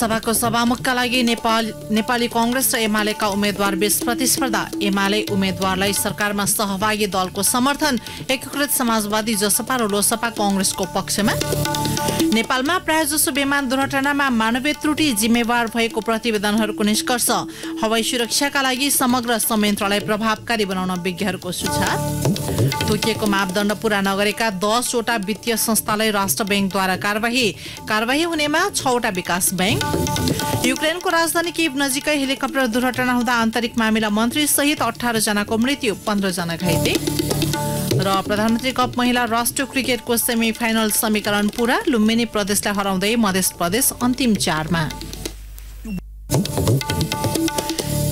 लोकसभाको सभामुखका लागि नेपाल नेपाली कङ्ग्रेस र एमालेका उम्मेद्वार बीच प्रतिस्पर्धा एमाले उम्मेद्वारलाई सरकारमा सहभागी दलको समर्थन एकीकृत समाजवादी जसपा र लोसपा कङ्ग्रेसको पक्षमा नेपालमा प्रायजसो विमान दुर्घटनामा मानवीय त्रुटि जिम्मेवार भएको प्रतिवेदनहरूको निष्कर्ष हवाई सुरक्षाका लागि समग्र संयन्त्रलाई प्रभावकारी बनाउन विज्ञहरूको सुझाव तोकिएको मापदण्ड पूरा नगरेका दसवटा वित्तीय संस्थालाई राष्ट्र ब्याङ्कद्वारा कार्यवाही कार्यवाही हुनेमा छवटा विकास ब्याङ्क युक्रेनको राजधानी किभ नजिकै हेलिकप्टर दुर्घटना हुँदा आन्तरिक मामिला मन्त्री सहित अठार जनाको मृत्यु पन्ध्र जना घाइते र प्रधानमन्त्री कप महिला राष्ट्रिय क्रिकेटको सेमी फाइनल समीकरण पूरा लुम्बिनी प्रदेशलाई हराउँदै मध्य प्रदेश अन्तिम चारमा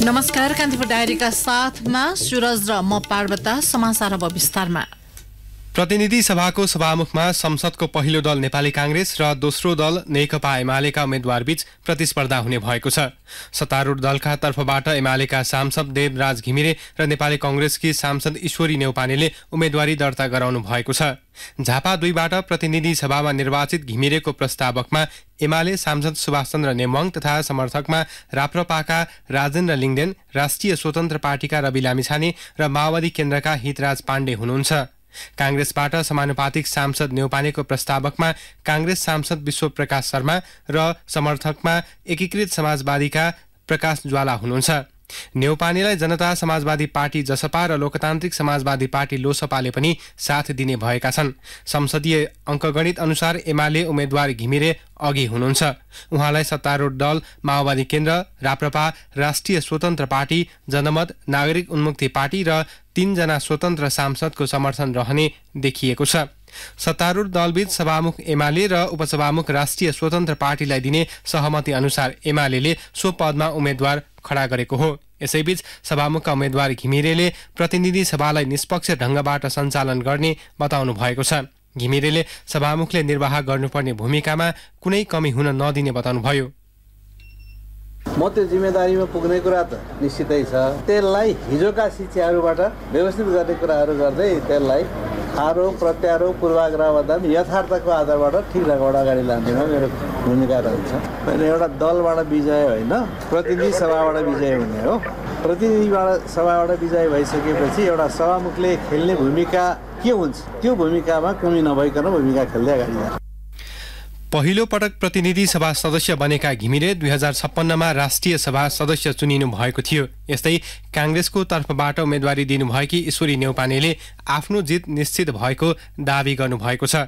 नमस्कार कान्तिपुर डायरीका साथमा सुरज र म पार्वता समाचार अब विस्तारमा प्रतिनिधि सभाको सभामुखमा संसदको पहिलो दल नेपाली काङ्ग्रेस र दोस्रो दल नेकपा एमालेका उम्मेद्वारबीच प्रतिस्पर्धा हुने भएको छ सत्तारूढ दलका तर्फबाट एमालेका सांसद देवराज घिमिरे र नेपाली कङ्ग्रेसकी सांसद ईश्वरी नेौपानेले उम्मेद्वारी दर्ता गराउनु भएको छ झापा दुईबाट प्रतिनिधि सभामा निर्वाचित घिमिरेको प्रस्तावकमा एमाले सांसद सुभाषचन्द्र नेमङ तथा समर्थकमा राप्रपाका राजेन्द्र लिङ्गदेन राष्ट्रिय स्वतन्त्र पार्टीका रवि लामिछाने र माओवादी केन्द्रका हितराज पाण्डे हुनुहुन्छ काङ्ग्रेसबाट समानुपातिक सांसद न्यौपानेको प्रस्तावकमा काङ्ग्रेस सांसद विश्व शर्मा र समर्थकमा एकीकृत समाजवादीका प्रकाश ज्वाला हुनुहुन्छ नेउपानेलाई जनता समाजवादी पार्टी जसपा र लोकतान्त्रिक समाजवादी पार्टी लोसपाले पनि साथ दिने भएका छन् संसदीय अङ्कगणित अनुसार एमाले उम्मेद्वार घिमिरे अघि हुनुहुन्छ उहाँलाई सत्तारूढ दल माओवादी केन्द्र राप्रपा राष्ट्रिय स्वतन्त्र पार्टी जनमत नागरिक उन्मुक्ति पार्टी र तीनजना स्वतन्त्र सांसदको समर्थन रहने देखिएको छ सत्तारूढ दलबीच सभामुख एमाले र उपसभामुख राष्ट्रिय स्वतन्त्र पार्टीलाई दिने सहमति अनुसार एमाले सो पदमा उम्मेद्वार खडा गरेको हो यसैबीच सभामुखका उम्मेद्वार घिमिरेले प्रतिनिधि सभालाई निष्पक्ष ढङ्गबाट सञ्चालन गर्ने बताउनु भएको छ घिमिरेले सभामुखले निर्वाह गर्नुपर्ने भूमिकामा कुनै कमी हुन नदिने बताउनुभयो म त्यो जिम्मेदारीमा पुग्ने कुरा त निश्चितै छ त्यसलाई हिजोका शिक्षाहरूबाट व्यवस्थित गर्ने कुराहरू गर्दै त्यसलाई आरोप प्रत्यारोप पूर्वाग्रह यथार्थको आधारबाट ठिक ढङ्गबाट अगाडि लानेमा मेरो भूमिका रहन्छ मैले एउटा दलबाट विजय होइन प्रतिनिधि सभाबाट विजय हुने हो प्रतिनिधिबाट सभाबाट विजय भइसकेपछि एउटा सभामुखले खेल्ने भूमिका के हुन्छ त्यो भूमिकामा कमी नभइकन भूमिका खेल्दै अगाडि जान्छ पहिलो पटक प्रतिनिधि सभा सदस्य बनेका घिमिरे दुई हजार छप्पन्नमा राष्ट्रिय सभा सदस्य चुनिनु भएको थियो यस्तै काङ्ग्रेसको तर्फबाट उम्मेदवारी दिनुभएकी ईश्वरी नेौपानेले आफ्नो जित निश्चित भएको दावी गर्नुभएको छ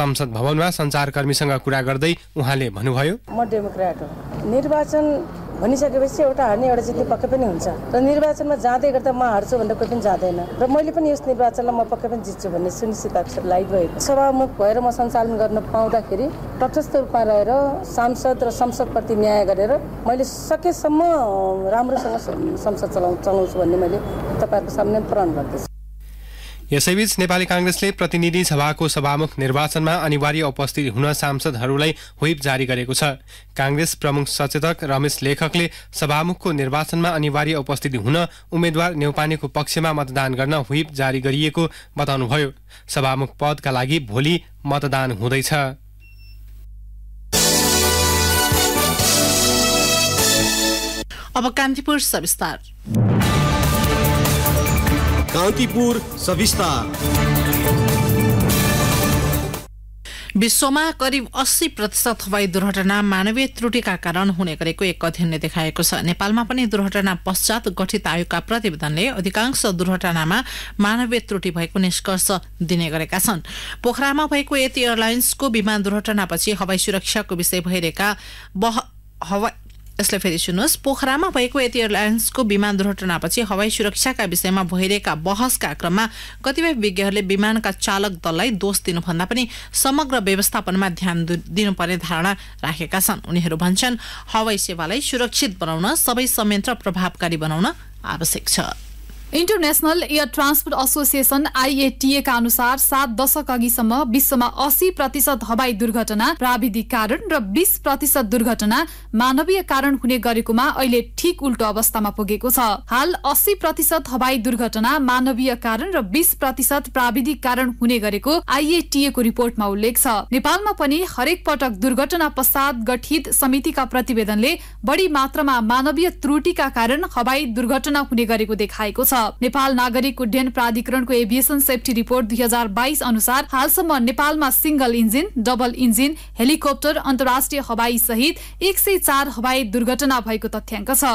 संसद भवनमा सञ्चारकर्मीसँग कुरा गर्दै उहाँले भन्नुभयो म डेमोक्राट हो निर्वाचन भनिसकेपछि एउटा हार्ने एउटा जित्ने पक्कै पनि हुन्छ र निर्वाचनमा जाँदै गर्दा म हार्छु भनेर कोही पनि जाँदैन र मैले पनि यस निर्वाचनलाई म पक्कै पनि जित्छु भन्ने सुनिश्चित अक्षर भएको सभामुख भएर म सञ्चालन गर्न पाउँदाखेरि तटस्थ रूपमा रहेर सांसद र संसदप्रति न्याय गरेर मैले सकेसम्म राम्रोसँग संसद चलाउ चलाउँछु भन्ने मैले तपाईँहरूको सामने प्रण गर्दछु यसैबीच नेपाली काङ्ग्रेसले प्रतिनिधि सभाको सभामुख निर्वाचनमा अनिवार्य उपस्थित हुन सांसदहरूलाई व्हिप जारी गरेको छ काङ्ग्रेस प्रमुख सचेतक रमेश लेखकले सभामुखको निर्वाचनमा अनिवार्य उपस्थिति हुन उम्मेद्वार नेउपानेको पक्षमा मतदान गर्न व्हिप जारी गरिएको बताउनुभयो सभामुख पदका लागि भोलि मतदान हुँदैछ अब कान्तिपुर सविस्तार कान्तिपुर सविस्तार विश्वमा करिब अस्सी प्रतिशत हवाई दुर्घटना मानवीय त्रुटिका कारण हुने गरेको एक अध्ययनले देखाएको छ नेपालमा पनि दुर्घटना पश्चात गठित आयोगका प्रतिवेदनले अधिकांश दुर्घटनामा मानवीय त्रुटि भएको निष्कर्ष दिने गरेका छन् पोखरामा भएको यति एयरलाइन्सको विमान दुर्घटनापछि हवाई सुरक्षाको विषय भइरहेका हवाई यसलाई फेरि सुन्नुहोस् पोखरामा भएको एयरलाइन्सको विमान दुर्घटनापछि हवाई सुरक्षाका विषयमा भइरहेका बहसका क्रममा कतिपय विज्ञहरूले विमानका चालक दललाई दोष दिनुभन्दा पनि समग्र व्यवस्थापनमा ध्यान दिनुपर्ने धारणा राखेका छन् उनीहरू भन्छन् हवाई सेवालाई सुरक्षित बनाउन सबै संयन्त्र प्रभावकारी बनाउन आवश्यक छ international air transport association IATA का अनुसार सात दशक अघिसम्म विश्वमा अस्सी प्रतिशत हवाई दुर्घटना प्राविधिक कारण र बीस प्रतिशत दुर्घटना मानवीय कारण हुने गरेकोमा अहिले ठिक उल्टो अवस्थामा पुगेको छ हाल अस्सी प्रतिशत हवाई दुर्घटना मानवीय कारण र बीस प्रतिशत प्राविधिक कारण हुने गरेको आइएटिए को रिपोर्टमा उल्लेख छ नेपालमा पनि हरेक पटक दुर्घटना पश्चात गठित समितिका प्रतिवेदनले बढी मात्रामा मानवीय त्रुटिका कारण हवाई दुर्घटना हुने गरेको देखाएको छ नेपाल नागरिक उड्डयन प्राधिकरणको एभिएसन सेफ्टी रिपोर्ट दुई हजार बाइस अनुसार हालसम्म नेपालमा single engine double engine helicopter अन्तर्राष्ट्रिय हवाई सहित एक सय चार हवाई दुर्घटना भएको तथ्याङ्क छ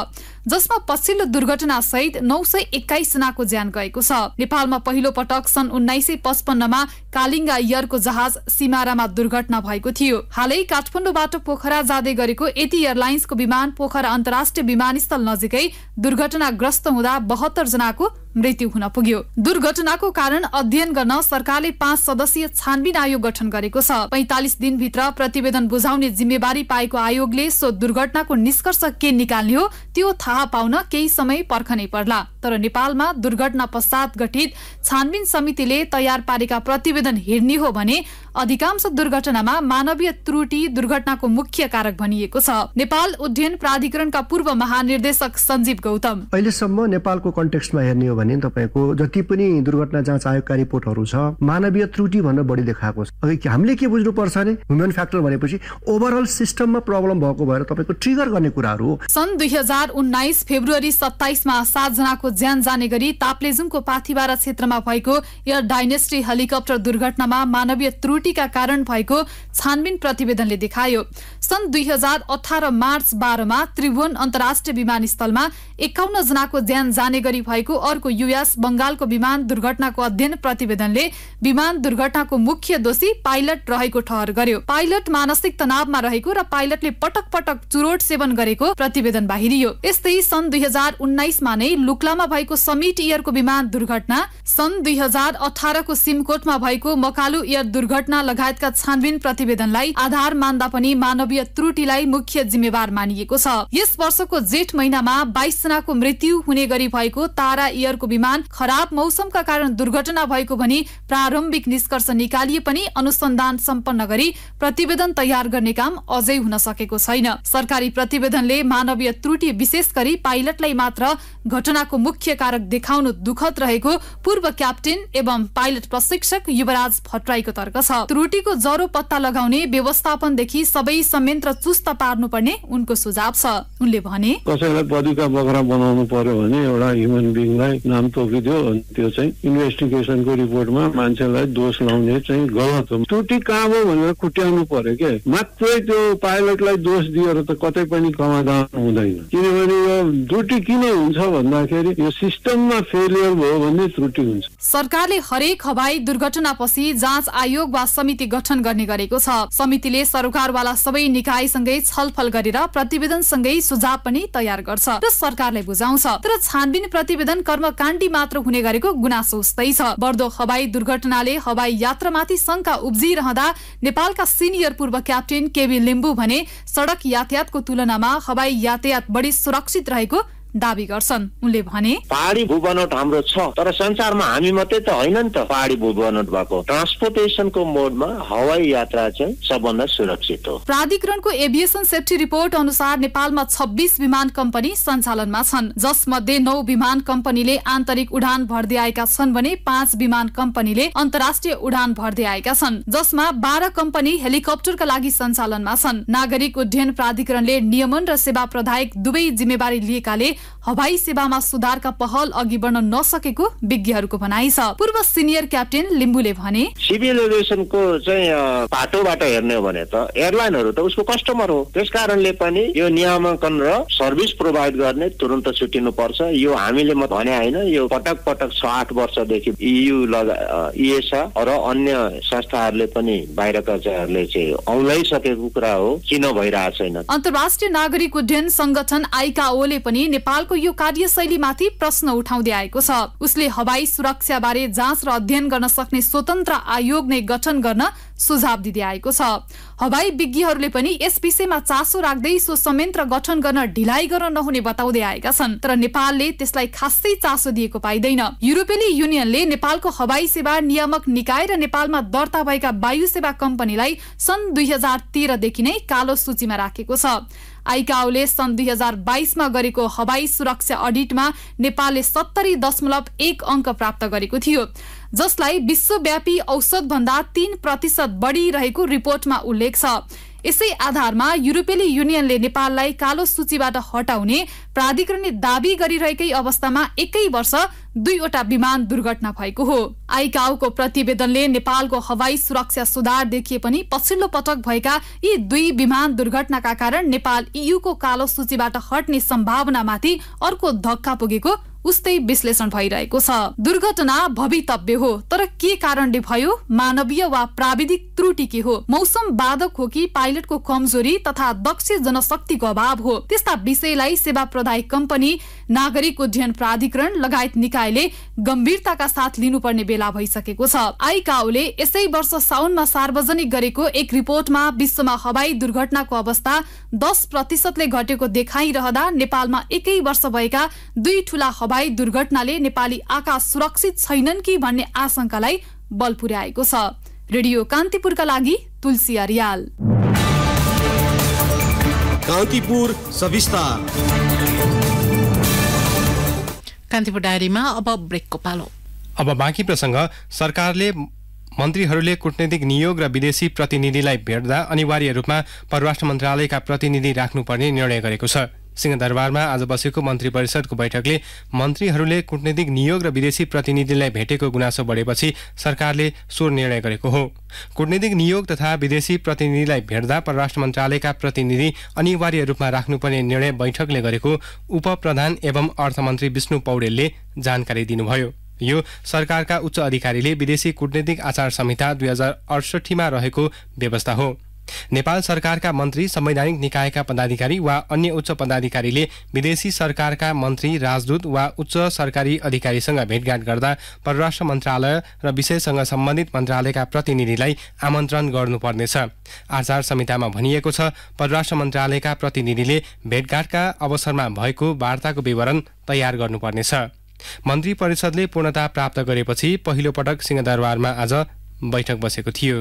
जसमा पछिल्लो दुर्घटना सहित नौ सय एक्काइस जनाको ज्यान गएको छ नेपालमा पहिलो पटक सन् उन्नाइस सय पचपन्नमा कालिङ्गा एयरको जहाज सिमारामा दुर्घटना भएको थियो हालै काठमाडौँबाट पोखरा जाँदै गरेको यति एयरलाइन्सको विमान पोखरा अन्तर्राष्ट्रिय विमानस्थल नजिकै दुर्घटनाग्रस्त हुँदा बहत्तर जना aku मृत्यु हुन पुग्यो दुर्घटनाको कारण अध्ययन गर्न सरकारले पाँच सदस्यीय छानबिन आयोग गठन गरेको छ पैंतालिस दिनभित्र प्रतिवेदन बुझाउने जिम्मेवारी पाएको आयोगले सो दुर्घटनाको निष्कर्ष के निकाल्ने हो त्यो थाहा पाउन केही समय पर्खनै पर्ला तर नेपालमा दुर्घटना पश्चात गठित छानबिन समितिले तयार पारेका प्रतिवेदन हेर्ने हो भने अधिकांश दुर्घटनामा मानवीय त्रुटि दुर्घटनाको मुख्य कारक भनिएको छ नेपाल उड्डयन प्राधिकरणका पूर्व महानिर्देशक सञ्जीव गौतम अहिलेसम्म नेपालको कन्टेक्स्टमा हेर्ने हो भने तपाईँको जति पनि दुर्घटना जाँच आयोगका रिपोर्टहरू छ मानवीय त्रुटि भनेर बढी देखाएको छ अघि हामीले के बुझ्नुपर्छ भने ह्युमन फ्याक्टर भनेपछि ओभरअल सिस्टममा प्रब्लम भएको भएर तपाईँको ट्रिगर गर्ने कुराहरू हो सन् दुई हजार उन्नाइस फेब्रुअरी सत्ताइसमा सातजनाको ज्यान जाने गरी ताप्लेजुङको पाथिबारा क्षेत्रमा भएको एयर डाइनेस्टी हेलिकप्टर दुर्घटनामा मानवीय त्रुटिका कारण भएको छानबिन प्रतिवेदनले देखायो सन् दुई हजार अठार मार्च बाह्रमा त्रिभुवन अन्तर्राष्ट्रिय विमानस्थलमा एकाउन्न जनाको ज्यान जाने गरी भएको अर्को भएको युएस बंगालको विमान दुर्घटनाको अध्ययन प्रतिवेदनले विमान दुर्घटनाको मुख्य दोषी पाइलट रहेको ठहर गर्यो पाइलट मानसिक तनावमा रहेको र पाइलटले पटक पटक चुरोट सेवन गरेको प्रतिवेदन बाहिरियो यस्तै सन् दुई हजार उन्नाइसमा नै लुक्लामा भएको समिट इयरको विमान दुर्घटना सन् दुई हजार अठारको सिमकोटमा भएको मकालु इयर दुर्घटना लगायतका छानबिन प्रतिवेदनलाई आधार मान्दा पनि मानवीय त्रुटिलाई मुख्य जिम्मेवार मानिएको छ यस वर्षको जेठ महिनामा बाइसजनाको मृत्यु हुने गरी भएको तारा इयर विमान खराब मौसमका कारण दुर्घटना भएको भनी प्रारम्भिक निष्कर्ष निकालिए पनि अनुसन्धान सम्पन्न गरी प्रतिवेदन तयार गर्ने काम अझै हुन सकेको छैन सरकारी प्रतिवेदनले मानवीय त्रुटि विशेष गरी पाइलटलाई मात्र घटनाको मुख्य कारक देखाउनु दुखद रहेको पूर्व क्याप्टेन एवं पाइलट प्रशिक्षक युवराज भट्टराईको तर्क छ त्रुटिको जरो पत्ता लगाउने व्यवस्थापनदेखि सबै संयन्त्र चुस्त पार्नुपर्ने उनको सुझाव छ उनले भने कसैलाई बदुका बगरा बनाउनु पर्यो भने एउटा ह्युमन बिङलाई नाम तोकिदियो अनि त्यो चाहिँ इन्भेस्टिगेसनको रिपोर्टमा मान्छेलाई दोष लाउने चाहिँ गलत हो त्रुटि कहाँ हो भनेर खुट्याउनु पर्यो के मात्रै त्यो पाइलटलाई दोष दिएर त कतै पनि कमाधान हुँदैन किनभने यो त्रुटि किन हुन्छ भन्दाखेरि यो सिस्टममा फेलियर भयो भने त्रुटि हुन्छ सरकारले हरेक हवाई दुर्घटनापछि जाँच आयोग वा समिति गठन गर्ने गरेको छ समितिले सरकारवाला सबै निकायसँगै छलफल गरेर प्रतिवेदनसँगै सुझाव पनि तयार गर्छ र सरकारलाई बुझाउँछ तर छानबिन प्रतिवेदन कर्म काण्डी मात्र हुने गरेको गुनासो उस्तै छ बढ्दो हवाई दुर्घटनाले हवाई यात्रामाथि शङ्का उब्जिरहँदा नेपालका सिनियर पूर्व क्याप्टेन केबी लिम्बू भने सड़क यातायातको तुलनामा हवाई यातायात बढी सुरक्षित रहेको दावी गर्छन् उनले भने पहाडी भूबनौट हाम्रो छ तर संसारमा हामी मात्रै त होइन नि त पहाडी भूबनौट भएको ट्रान्सपोर्टेसनको मोडमा हवाई यात्रा चाहिँ सबभन्दा सुरक्षित हो प्राधिकरणको एभिएसन सेफ्टी रिपोर्ट अनुसार नेपालमा छब्बिस विमान कम्पनी सञ्चालनमा छन् जसमध्ये नौ विमान कम्पनीले आन्तरिक उडान भर्दै आएका छन् भने पाँच विमान कम्पनीले अन्तर्राष्ट्रिय उडान भर्दै आएका छन् जसमा बाह्र कम्पनी हेलिकप्टरका लागि सञ्चालनमा छन् नागरिक उड्डयन प्राधिकरणले नियमन र सेवा प्रदायक दुवै जिम्मेवारी लिएकाले हवाई सेवामा सुधारका पहल अघि बढ्न नसकेको विज्ञहरूको भनाइ छ पूर्व सिनियर क्याप्टेन लिम्बुले भने सिभिल एभिएसनको चाहिँ पाटोबाट हेर्ने हो भने त एयरलाइनहरू त उसको कस्टमर हो त्यस कारणले पनि यो नियामकन र सर्भिस प्रोभाइड गर्ने तुरन्त छुटिनु पर्छ यो हामीले म भने होइन यो पटक पटक छ आठ वर्षदेखि इयु लगा र अन्य संस्थाहरूले पनि बाहिरका चाहिँ औँलाइ सकेको कुरा हो किन भइरहेको छैन अन्तर्राष्ट्रिय नागरिक उड्डयन संगठन आइकाओले पनि नेपाल नेपालको यो कार्यशैलीमाथि प्रश्न उठाउँदै आएको छ उसले हवाई सुरक्षाबारे जाँच र अध्ययन गर्न सक्ने स्वतन्त्र आयोग नै गठन गर्न सुझाव दिँदै आएको छ हवाई विज्ञहरूले पनि यस विषयमा चासो राख्दै सो संयन्त्र गठन गर्न ढिलाइ गर्न नहुने बताउँदै आएका छन् तर नेपालले त्यसलाई खासै चासो दिएको पाइँदैन युरोपेली युनियनले नेपालको हवाई सेवा नियामक निकाय र नेपालमा दर्ता भएका वायु सेवा कम्पनीलाई सन् दुई हजार तेह्रदेखि नै कालो सूचीमा राखेको छ आइकाओले सन् दुई हजार बाइसमा गरेको हवाई सुरक्षा अडिटमा नेपालले सत्तरी दशमलव एक अङ्क प्राप्त गरेको थियो जसलाई विश्वव्यापी भन्दा तीन प्रतिशत बढी रहेको रिपोर्टमा उल्लेख छ यसै आधारमा युरोपेली युनियनले नेपाललाई कालो सूचीबाट हटाउने प्राधिकरणले दावी गरिरहेकै अवस्थामा एकै वर्ष दुईवटा विमान दुर्घटना भएको हो आइकाउको प्रतिवेदनले नेपालको हवाई सुरक्षा सुधार देखिए पनि पछिल्लो पटक भएका यी दुई विमान दुर्घटनाका कारण नेपाल इयुको कालो सूचीबाट हट्ने सम्भावनामाथि अर्को धक्का पुगेको उस्तै विश्लेषण भइरहेको छ दुर्घटना भवितव्य हो तर के कारणले भयो मानवीय वा प्राविधिक त्रुटि के हो मौसम बाधक हो कि पाइलटको कमजोरी तथा दक्ष जनशक्तिको अभाव हो त्यस्ता विषयलाई सेवा प्रदायक कम्पनी नागरिक उड्डयन प्राधिकरण लगायत निकायले गम्भीरताका साथ लिनुपर्ने बेला भइसकेको छ आइकाओले यसै वर्ष साउनमा सार्वजनिक गरेको एक रिपोर्टमा विश्वमा हवाई दुर्घटनाको अवस्था दस प्रतिशतले घटेको देखाइरहँदा नेपालमा एकै वर्ष भएका दुई ठूला हवाई दुर्घटनाले नेपाली आकाश सुरक्षित छैनन् कि भन्ने आशंकालाई बल पुर्याएको छ रेडियो कान्तिपुरका लागि तुलसी अरियाल कान्तिपुर सविस्तार कान्तिपुर डायरीमा अब ब्रेकको पालो अब बाँकी प्रसङ्ग सरकारले मन्त्रीहरूले कूटनीतिक नियोग र विदेशी प्रतिनिधिलाई भेट्दा अनिवार्य रूपमा परराष्ट्र मन्त्रालयका प्रतिनिधि राख्नुपर्ने निर्णय गरेको छ सिंहदरबारमा आज बसेको मन्त्री परिषदको बैठकले मन्त्रीहरूले कूटनीतिक नियोग र विदेशी प्रतिनिधिलाई भेटेको गुनासो बढेपछि सरकारले स्वर निर्णय गरेको हो कूटनीतिक नियोग तथा विदेशी प्रतिनिधिलाई भेट्दा परराष्ट्र मन्त्रालयका प्रतिनिधि अनिवार्य रूपमा राख्नुपर्ने निर्णय बैठकले गरेको उपप्रधान एवं अर्थमन्त्री विष्णु पौडेलले जानकारी दिनुभयो यो सरकारका उच्च अधिकारीले विदेशी कुटनीतिक आचार संहिता दुई हजार अडसठीमा रहेको व्यवस्था हो नेपाल सरकारका मन्त्री संवैधानिक निकायका पदाधिकारी वा अन्य उच्च पदाधिकारीले विदेशी सरकारका मन्त्री राजदूत वा उच्च सरकारी अधिकारीसँग भेटघाट गर्दा परराष्ट्र मन्त्रालय र विषयसँग सम्बन्धित मन्त्रालयका प्रतिनिधिलाई आमन्त्रण गर्नुपर्नेछ आचार संहितामा भनिएको छ परराष्ट्र मन्त्रालयका प्रतिनिधिले भेटघाटका अवसरमा भएको वार्ताको विवरण तयार गर्नुपर्नेछ मन्त्री परिषदले पूर्णता प्राप्त गरेपछि पहिलो पटक सिंहदरबारमा आज बैठक बसेको थियो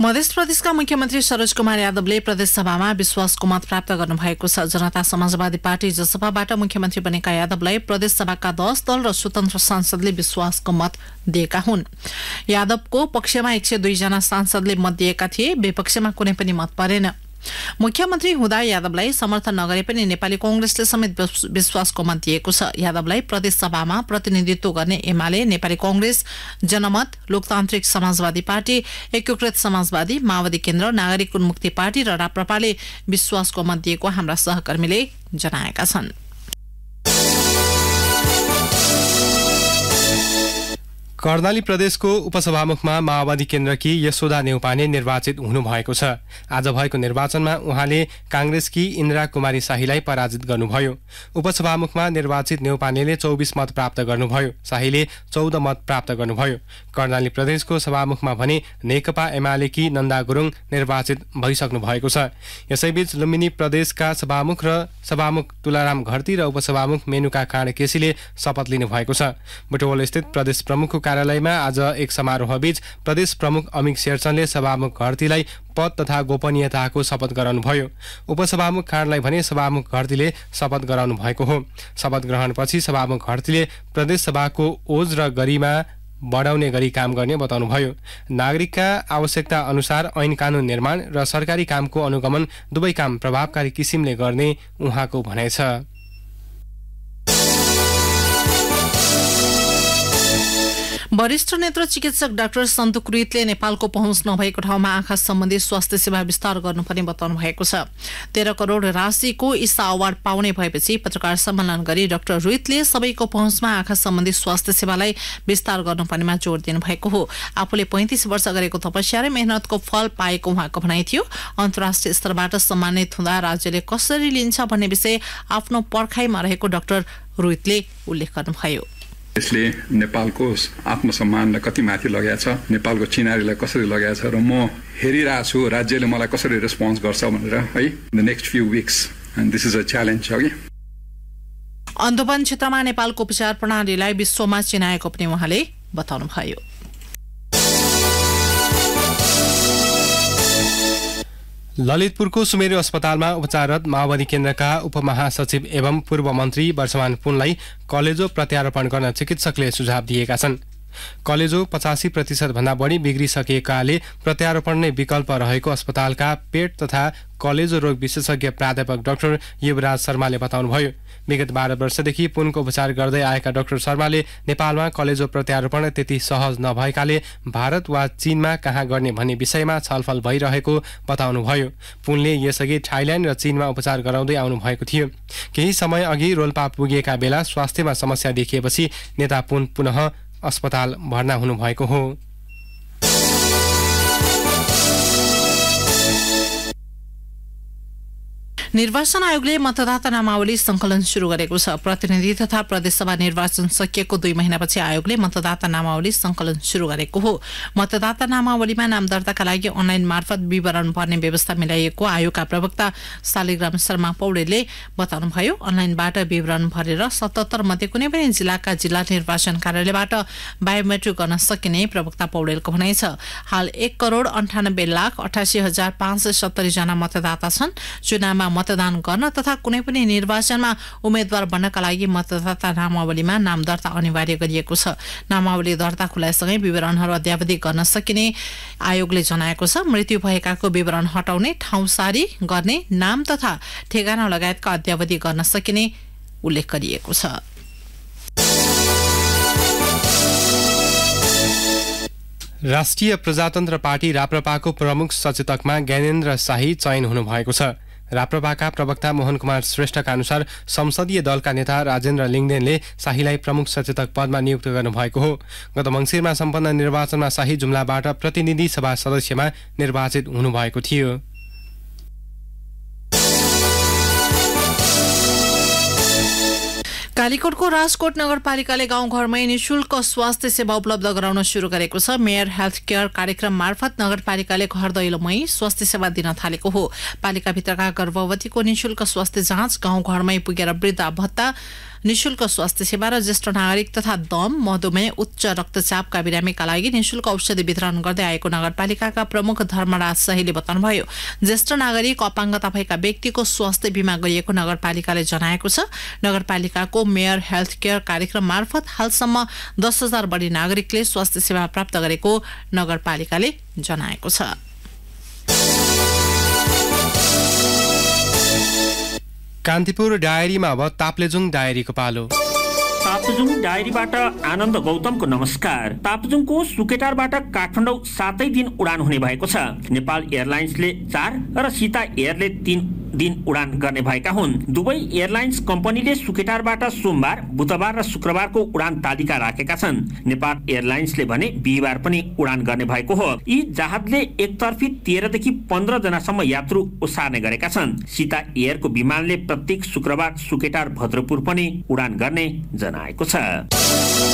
मध्य प्रदेशका मुख्यमन्त्री सरोज कुमार यादवले प्रदेशसभामा विश्वासको मत प्राप्त गर्नुभएको छ जनता समाजवादी पार्टी जसपाबाट मुख्यमन्त्री बनेका यादवलाई प्रदेशसभाका दस दल र स्वतन्त्र सांसदले विश्वासको मत दिएका हुन् यादवको पक्षमा एक सय दुईजना सांसदले मत दिएका थिए विपक्षमा कुनै पनि मत परेन मुख्यमन्त्री हुँदा यादवलाई समर्थन नगरे पनि नेपाली कंग्रेसले समेत विश्वासको मत दिएको छ यादवलाई प्रदेशसभामा प्रतिनिधित्व गर्ने एमाले नेपाली कंग्रेस जनमत लोकतान्त्रिक समाजवादी पार्टी एकीकृत समाजवादी माओवादी केन्द्र नागरिक उन्मुक्ति पार्टी र राप्रपाले विश्वासको मत दिएको हाम्रा सहकर्मीले जनाएका छनृ कर्णाली प्रदेशको उपसभामुखमा माओवादी केन्द्रकी यशोदा नेउपाने निर्वाचित हुनुभएको छ आज भएको निर्वाचनमा उहाँले काङ्ग्रेसकी इन्द्रा कुमारी शाहीलाई पराजित गर्नुभयो उपसभामुखमा निर्वाचित नेउपानेले चौबिस मत प्राप्त गर्नुभयो शाहीले चौध मत प्राप्त गर्नुभयो कर्णाली प्रदेशको सभामुखमा भने नेकपा एमालेकी नन्दा गुरुङ निर्वाचित भइसक्नु भएको छ यसैबीच लुम्बिनी प्रदेशका सभामुख र सभामुख तुलाराम घरती र उपसभामुख मेनुका काँड केसीले शपथ लिनुभएको छ बुटवलस्थित प्रदेश प्रमुखको कार्यालयमा आज एक समारोहबीच प्रदेश प्रमुख अमित शेरचनले सभामुख घरतीलाई पद तथा गोपनीयताको शपथ गराउनुभयो उपसभामुख खाँडलाई भने सभामुख घरतीले शपथ गराउनु भएको हो शपथ ग्रहणपछि सभामुख घरतीले सभाको ओज र गरिमा बढाउने गरी काम गर्ने बताउनुभयो नागरिकका आवश्यकता अनुसार ऐन कानुन निर्माण र सरकारी कामको अनुगमन दुवै काम प्रभावकारी किसिमले गर्ने उहाँको भनाइ छ वरिष्ठ नेत्र चिकित्सक डाक्टर सन्तु कुरितले नेपालको पहुँच नभएको ठाउँमा आँखा सम्बन्धी स्वास्थ्य सेवा विस्तार गर्नुपर्ने बताउनु भएको छ तेह्र करोड राशिको ईसा अवार्ड पाउने भएपछि पत्रकार सम्मेलन गरी डाक्टर रुइतले सबैको पहुँचमा आँखा सम्बन्धी स्वास्थ्य सेवालाई विस्तार गर्नुपर्नेमा जोड दिनुभएको हो आफूले पैँतिस वर्ष गरेको तपस्या र मेहनतको फल पाएको उहाँको भनाइ थियो अन्तर्राष्ट्रिय स्तरबाट सम्मानित हुँदा राज्यले कसरी लिन्छ भन्ने विषय आफ्नो पर्खाइमा रहेको डाक्टर रोहितले उल्लेख गर्नुभयो यसले नेपालको आत्मसम्मानलाई कति माथि छ नेपालको चिनारीलाई कसरी छ र म हेरिरहेको छु राज्यले मलाई कसरी रेस्पोन्स गर्छ भनेर है the next few weeks and this is a challenge कि अन्धोपन क्षेत्रमा नेपालको उपचार प्रणालीलाई विश्वमा चिनाएको पनि उहाँले बताउनुभयो ललितपुरको सुमेरु अस्पतालमा उपचाररत माओवादी केन्द्रका उपमहासचिव एवं पूर्व मन्त्री वर्षमान पुनलाई कलेजो प्रत्यारोपण गर्न चिकित्सकले सुझाव दिएका छन् कलेजो पचासी प्रतिशतभन्दा बढी बिग्रिसकेकाले प्रत्यारोपण नै विकल्प रहेको अस्पतालका पेट तथा कलेजो रोग विशेषज्ञ प्राध्यापक डाक्टर युवराज शर्माले बताउनुभयो विगत बाह्र वर्षदेखि पुनको उपचार गर्दै आएका डाक्टर शर्माले नेपालमा कलेजो प्रत्यारोपण त्यति सहज नभएकाले भारत वा चीनमा कहाँ गर्ने भन्ने विषयमा छलफल भइरहेको बताउनुभयो पुनले यसअघि थाइल्यान्ड र चीनमा उपचार गराउँदै आउनुभएको थियो केही समय अघि रोल्पा पुगेका बेला स्वास्थ्यमा समस्या देखिएपछि नेता पुन पुनः अस्पताल भर्ना हुनुभएको हो निर्वाचन आयोगले मतदाता नामावली संकलन शुरू गरेको छ प्रतिनिधि तथा प्रदेशसभा निर्वाचन सकिएको दुई महिनापछि आयोगले मतदाता नामावली संकलन शुरू गरेको हो मतदाता नामावलीमा नाम दर्ताका लागि अनलाइन मार्फत विवरण भर्ने व्यवस्था मिलाइएको आयोगका प्रवक्ता शालिग्राम शर्मा पौडेलले बताउनुभयो अनलाइनबाट विवरण भरेर सतहत्तर मध्ये कुनै पनि जिल्लाका जिल्ला निर्वाचन कार्यालयबाट बायोमेट्रिक गर्न सकिने प्रवक्ता पौडेलको भनाइ छ हाल एक करोड़ अन्ठानब्बे लाख अठासी हजार पाँच सय सत्तरीजना मतदाता छन् चुनावमा मतदान गर्न तथा कुनै पनि निर्वाचनमा उम्मेद्वार बन्नका लागि मतदाता नामावलीमा नाम दर्ता अनिवार्य गरिएको छ नामावली दर्ता खुलाएसँगै विवरणहरू अध्यावधि गर्न सकिने आयोगले जनाएको छ मृत्यु भएकाको विवरण हटाउने ठाउँ सारी गर्ने नाम तथा ठेगाना लगायतका अध्यावधि गर्न सकिने उल्लेख गरिएको छ राष्ट्रिय प्रजातन्त्र पार्टी राप्रपाको प्रमुख सचेतकमा ज्ञानेन्द्र शाही चयन हुनुभएको छ राप्रपाका प्रवक्ता मोहन कुमार श्रेष्ठका अनुसार संसदीय दलका नेता राजेन्द्र लिङ्गदेनले शाहीलाई प्रमुख सचेतक पदमा नियुक्त गर्नुभएको हो गत मङ्सिरमा सम्पन्न निर्वाचनमा शाही जुम्लाबाट प्रतिनिधि सभा सदस्यमा निर्वाचित हुनुभएको थियो कालीकोटको राजकोट नगरपालिकाले गाउँघरमै निशुल्क स्वास्थ्य सेवा उपलब्ध गराउन सुरु गरेको छ मेयर हेल्थ केयर कार्यक्रम मार्फत नगरपालिकाले घर दैलोमै स्वास्थ्य सेवा दिन थालेको हो पालिकाभित्रका गर्भवतीको निशुल्क स्वास्थ्य जाँच गाउँघरमै पुगेर वृद्ध भत्ता निशुल्क स्वास्थ्य सेवा र ज्येष्ठ नागरिक तथा दम मधुमेह उच्च रक्तचापका बिरामीका लागि निशुल्क औषधि वितरण गर्दै आएको नगरपालिकाका प्रमुख धर्मराज शाहीले बताउनुभयो ज्येष्ठ नागरिक अपाङ्गता भएका व्यक्तिको स्वास्थ्य बिमा गरिएको नगरपालिकाले जनाएको छ नगरपालिकाको मेयर हेल्थ केयर कार्यक्रम मार्फत हालसम्म दस हजार बढी नागरिकले स्वास्थ्य सेवा प्राप्त गरेको नगरपालिकाले जनाएको छ कान्तिपुर डायरीमा अब ताप्लेजुङ डायरीको पालो तापजुङ डायरीबाट आनन्द गौतमको नमस्कार तापजुङको सुकेटारबाट काठमाडौँ सातै दिन उडान हुने भएको छ नेपाल एयरलाइन्सले चार र सीता एयरले तिन दिन उडान गर्ने भएका हुन् दुवै एयरलाइन्स कम्पनीले सुकेटारबाट सोमबार बुधबार र शुक्रबारको उडान तालिका राखेका छन् नेपाल एयरलाइन्सले भने बिहिबार पनि उडान गर्ने भएको हो यी जहाजले एकतर्फी तेह्रदेखि पन्ध्र जनासम्म यात्रु ओसार्ने गरेका छन् सीता एयरको विमानले प्रत्येक शुक्रबार सुकेटार भद्रपुर पनि उडान गर्ने जना जनाएको छ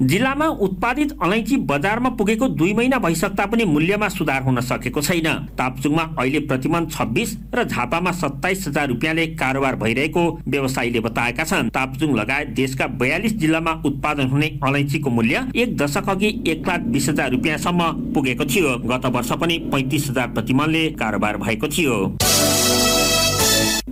जिल्लामा उत्पादित अलैँची बजारमा पुगेको दुई महिना भइसक्दा पनि मूल्यमा सुधार हुन सकेको छैन तापचुङमा अहिले प्रतिमन छब्बिस र झापामा सत्ताइस हजार रुपियाँले कारोबार भइरहेको व्यवसायीले बताएका छन् तापचुङ लगायत देशका बयालिस जिल्लामा उत्पादन हुने अलैँचीको मूल्य एक दशक अघि एक लाख बिस हजार रुपियाँसम्म पुगेको थियो गत वर्ष पनि पैँतिस हजार प्रतिमनले कारोबार भएको थियो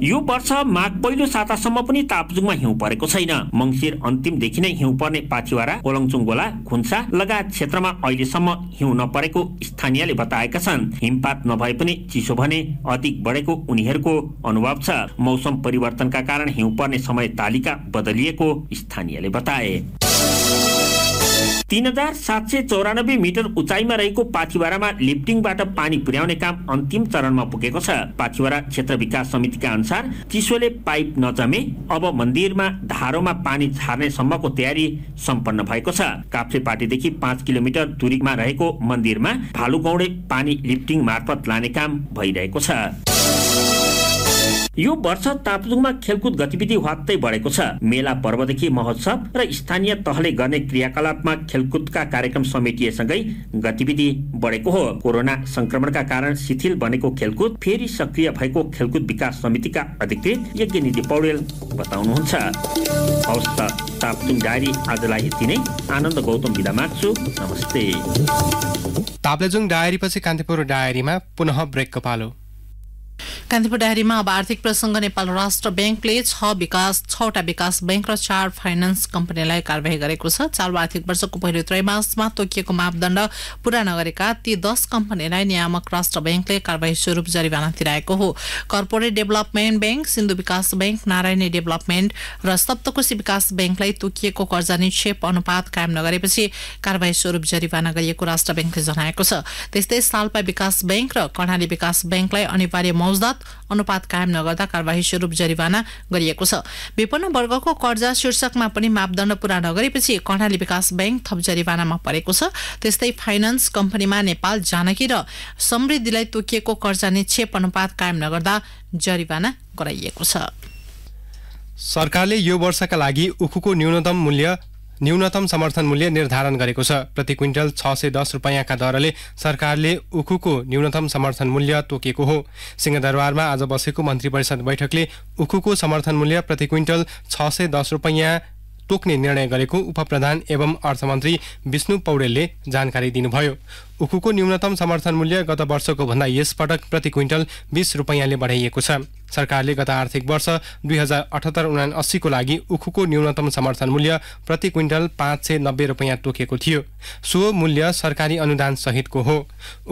यो वर्ष माघ पहिलो सातासम्म पनि तापजुङमा हिउँ परेको छैन मङ्सिर अन्तिमदेखि नै हिउँ पर्ने पाथिवारा कोलङचुङ गोला खुन्सा लगायत क्षेत्रमा अहिलेसम्म हिउँ नपरेको स्थानीयले बताएका छन् हिमपात नभए पनि चिसो भने अधिक बढेको उनीहरूको अनुभव छ मौसम परिवर्तनका कारण हिउँ पर्ने समय तालिका बदलिएको स्थानीयले बताए तीन हजार सात सय चौरानब्बे मिटर उचाइमा रहेको पाथिवारामा लिफ्टिङबाट पानी पुर्याउने काम अन्तिम चरणमा पुगेको छ पाथिवारा क्षेत्र विकास समितिका अनुसार चिसोले पाइप नजमे अब मन्दिरमा धारोमा पानी छार्ने सम्मको तयारी सम्पन्न भएको छ काप्सेपाटीदेखि पाँच किलोमिटर दूरीमा रहेको मन्दिरमा भालुगौडे पानी लिफ्टिङ मार्फत लाने काम भइरहेको छ यो वर्ष ताप्लुङमा खेलकुद गतिविधि वात्तै बढेको छ मेला पर्वदेखि महोत्सव र स्थानीय तहले गर्ने क्रियाकलापमा खेलकुदका कार्यक्रम समेटिएसँगै गतिविधि बढेको हो कोरोना संक्रमणका कारण शिथिल बनेको खेलकुद फेरि सक्रिय भएको खेलकुद विकास समितिका अधिकृत यज्ञ निधि पौडेल बताउनुहुन्छ हवस् त ताप्लुङ डायरी आजलाई यति नै आनन्द गौतम विदा माग्छु नमस्ते ताप्लेजुङ डायरी पछि कान्तिपुर डायरीमा पुनः ब्रेकको पालो कान्तिपुर डायरीमा अब आर्थिक प्रसङ्ग नेपाल राष्ट्र ब्याङ्कले छ विकास छवटा विकास ब्याङ्क र चार फाइनान्स कम्पनीलाई कार्यवाही गरेको छ चालु आर्थिक वर्षको पहिलो त्रैमासमा तोकिएको मापदण्ड पूरा नगरेका ती दस कम्पनीलाई नियामक राष्ट्र ब्याङ्कले कार्यवाही स्वरूप जरिवाना तिराएको हो कर्पोरेट डेभलपमेन्ट ब्याङ्क सिन्धु विकास ब्याङ्क नारायणी डेभलपमेन्ट र सप्तकोशी विकास ब्याङ्कलाई तोकिएको कर्जा निक्षेप अनुपात कायम नगरेपछि कार्यवाही स्वरूप जरिवाना गरिएको राष्ट्र ब्याङ्कले जनाएको छ त्यस्तै सालपा विकास ब्याङ्क र कर्णाली विकास ब्याङ्कलाई अनिवार्य मौजदात अनुपात कायम नगर्दा कार्यवाही स्वरूप जरिवाना गरिएको छ विपन्न वर्गको कर्जा शीर्षकमा पनि मापदण्ड पूरा नगरेपछि कर्णाली विकास ब्याङ्क थप जरिवानामा परेको छ त्यस्तै फाइनान्स कम्पनीमा नेपाल जानकी र समृद्धिलाई तोकिएको कर्जा निक्षेप अनुपात कायम नगर्दा जरिवाना गराइएको छ सरकारले यो वर्षका लागि उखुको न्यूनतम मूल्य न्यूनतम समर्थन मूल्य निर्धारण गरेको छ प्रति क्विन्टल छ सय दस रुपियाँका दरले सरकारले उखुको न्यूनतम समर्थन मूल्य तोकेको हो सिंहदरबारमा आज बसेको मन्त्री परिषद बैठकले उखुको समर्थन मूल्य प्रति क्विन्टल छ सय दस रुपियाँ तोक्ने निर्णय गरेको उपप्रधान एवं अर्थमन्त्री विष्णु पौडेलले जानकारी दिनुभयो उखुको न्यूनतम समर्थन मूल्य गत वर्षको भन्दा यस पटक प्रति क्विन्टल बिस रुपैयाँले बढाइएको छ सरकारले गत आर्थिक वर्ष दुई हजार अठहत्तर उना अस्सीको लागि उखुको न्यूनतम समर्थन मूल्य प्रति क्विन्टल पाँच सय नब्बे रुपियाँ तोकेको थियो सो मूल्य सरकारी अनुदान सहितको हो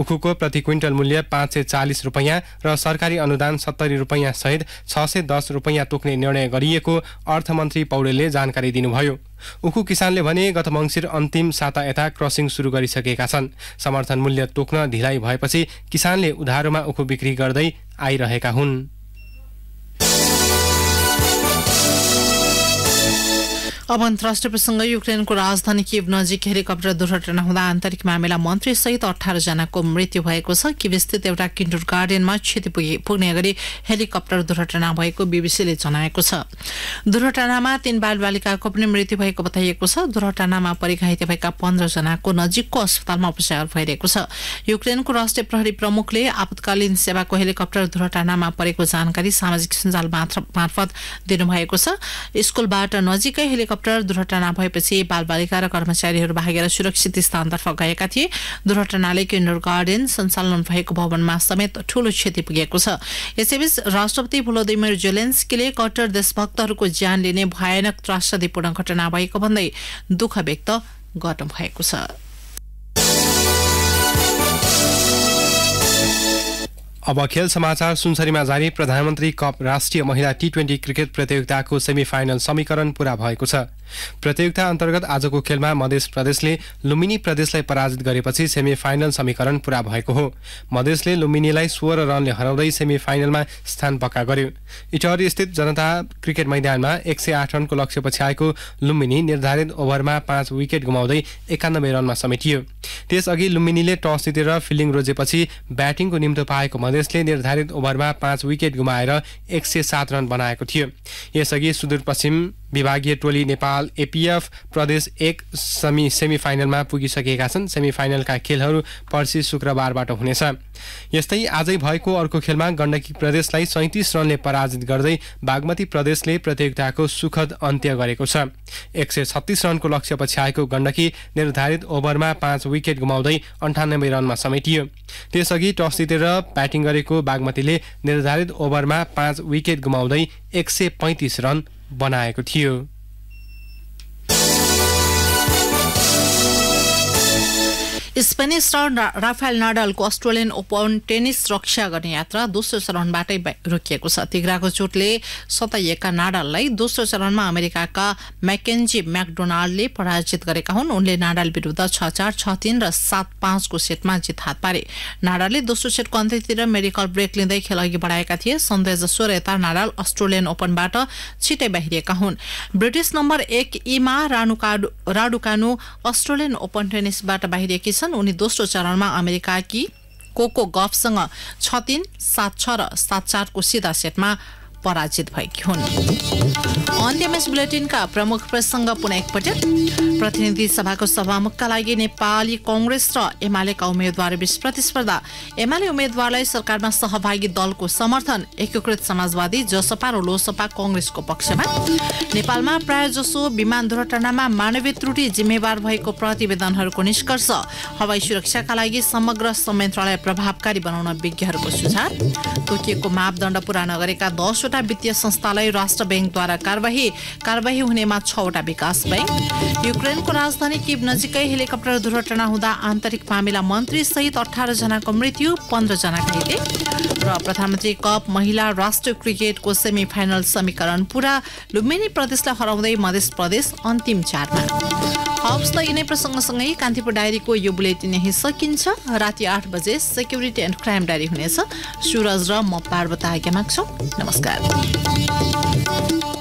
उखुको प्रति क्विन्टल मूल्य पाँच सय चालिस रुपियाँ र सरकारी अनुदान सत्तरी रुपियाँ सहित छ सय दस रुपियाँ तोक्ने निर्णय गरिएको अर्थमन्त्री पौडेलले जानकारी दिनुभयो उखु किसानले भने गत मङ्सिर अन्तिम साता यता क्रसिङ सुरु गरिसकेका छन् समर्थन मूल्य तोक्न ढिलाइ भएपछि किसानले उधारोमा उखु बिक्री गर्दै आइरहेका हुन् अब अन्तर्राष्ट्रिय प्रसङ्ग युक्रेनको राजधानी किब नजिक हेलिकप्टर दुर्घटना हुँदा आन्तरिक मामिला मन्त्री सहित अठार जनाको मृत्यु भएको छ किबस्थित एउटा किन्डुर गार्डनमा क्षति पुग्ने गरी हेलिकप्टर दुर्घटना भएको बीबीसीले जनाएको छ दुर्घटनामा तीन बालबालिकाको पनि मृत्यु भएको बताइएको छ दुर्घटनामा परिघाइते भएका पन्ध्रजनाको नजिकको अस्पतालमा उपचार भइरहेको छ युक्रेनको राष्ट्रिय प्रहरी प्रमुखले आपतकालीन सेवाको हेलिकप्टर दुर्घटनामा परेको जानकारी सामाजिक सञ्जाल मार्फत दिनुभएको छ स्कुलबाट नजिकै हेलिकप्टर हेलिकप्टर दुर्घटना भएपछि बालबालिका र कर्मचारीहरू भागेर सुरक्षित स्थानतर्फ गएका थिए दुर्घटनाले किन्डर गार्डन सञ्चालन भएको भवनमा समेत ठूलो क्षति पुगेको छ यसैबीच राष्ट्रपति भोलोदिमिर जेलेन्स्कीले कट्टर देशभक्तहरूको ज्यान लिने भयानक त्रासदीपूर्ण घटना भएको भन्दै दुःख व्यक्त गर्नुभएको छ अब खेल समाचार सुनसरीमा जाने प्रधानमन्त्री कप राष्ट्रिय महिला टी ट्वेन्टी क्रिकेट प्रतियोगिताको सेमिफाइनल समीकरण पूरा भएको छ प्रतियोगिता अन्तर्गत आजको खेलमा मध्य प्रदेशले लुम्बिनी प्रदेशलाई पराजित गरेपछि सेमी फाइनल समीकरण पूरा भएको हो मधेसले लुम्बिनीलाई सोह्र रनले हराउँदै सेमी फाइनलमा स्थान पक्का गर्यो इटहरी स्थित जनता क्रिकेट मैदानमा एक सय आठ रनको लक्ष्य पछि आएको लुम्बिनी निर्धारित ओभरमा पाँच विकेट गुमाउँदै एकानब्बे रनमा समेटियो त्यसअघि लुम्बिनीले टस जितेर फिल्डिङ रोजेपछि ब्याटिङको निम्तो पाएको मधेसले निर्धारित ओभरमा पाँच विकेट गुमाएर एक सय सात रन बनाएको थियो यसअघि सुदूरपश्चिम विभागीय टोली नेपाल एपिएफ प्रदेश एक सेमी फाइनलमा पुगिसकेका छन् सेमी फाइनलका खेलहरू पर्सि शुक्रबारबाट हुनेछ यस्तै आजै भएको अर्को खेलमा गण्डकी प्रदेशलाई सैतिस रनले पराजित गर्दै बागमती प्रदेशले प्रतियोगिताको सुखद अन्त्य गरेको छ एक सय छत्तिस रनको लक्ष्य पछि आएको गण्डकी निर्धारित ओभरमा पाँच विकेट गुमाउँदै अन्ठानब्बे रनमा समेटियो त्यसअघि टस जितेर ब्याटिङ गरेको बागमतीले निर्धारित ओभरमा पाँच विकेट गुमाउँदै एक सय पैँतिस रन बनाएको थियो स्पेनिस स्टार राफेल नाडालको अस्ट्रेलियन ओपन टेनिस रक्षा गर्ने यात्रा दोस्रो चरणबाटै रोकिएको छ तिग्राको चोटले सताइएका नाडाललाई दोस्रो चरणमा अमेरिकाका म्याकेन्जी म्याकडोनाल्डले पराजित गरेका हुन् उनले नाडाल विरुद्ध छ चार छ तीन र सात पाँचको सेटमा जित हात पारे नाडालले दोस्रो सेटको अन्त्यतिर मेडिकल ब्रेक लिँदै खेल अघि बढाएका थिए सन्देश जसो यता नाडाल अस्ट्रेलियन ओपनबाट छिटै बाहिरिएका हुन् ब्रिटिस नम्बर एक ईमा राडुकानु अस्ट्रेलियन ओपन टेनिसबाट बाहिरिएकी छ छन् उनी दोस्रो चरणमा अमेरिकाकी कोको गफसँग छ तिन सात छ र सात चारको सिधा सेटमा पराजित भएकी हुन् बुलेटिनका प्रमुख प्रसङ्ग पुनः एकपटक प्रतिनिधि सभाको सभामुखका लागि नेपाली कङ्ग्रेस र एमालेका उम्मेद्वार बीच प्रतिस्पर्धा एमाले उम्मेद्वारलाई सरकारमा सहभागी दलको समर्थन एकीकृत समाजवादी जसपा र लोसपा कङ्ग्रेसको पक्षमा नेपालमा प्राय जसो विमान दुर्घटनामा मानवीय त्रुटि जिम्मेवार भएको प्रतिवेदनहरूको निष्कर्ष हवाई सुरक्षाका लागि समग्र संयन्त्रलाई प्रभावकारी बनाउन विज्ञहरूको सुझाव तोकिएको मापदण्ड पूरा नगरेका दसवटा पाँचवटा वित्तीय संस्थालाई राष्ट्र ब्याङ्कद्वारा कार्यवाही कार्यवाही हुनेमा छवटा विकास ब्याङ्क युक्रेनको राजधानी किब नजिकै हेलिकप्टर दुर्घटना हुँदा आन्तरिक मामिला मन्त्री सहित अठार जनाको मृत्यु पन्ध्र जना घाइते र प्रधानमन्त्री कप महिला राष्ट्रिय क्रिकेटको सेमी फाइनल समीकरण पूरा लुम्बिनी प्रदेशलाई हराउँदै मध्य प्रदेश अन्तिम चारमा हब्स त यिनै प्रसङ्गसँगै कान्तिपुर डायरीको यो बुलेटिन यही सकिन्छ राति आठ बजे सेक्युरिटी एन्ड क्राइम डायरी हुनेछ सुरज र म पार्वता आज्ञा माग्छौँ नमस्कार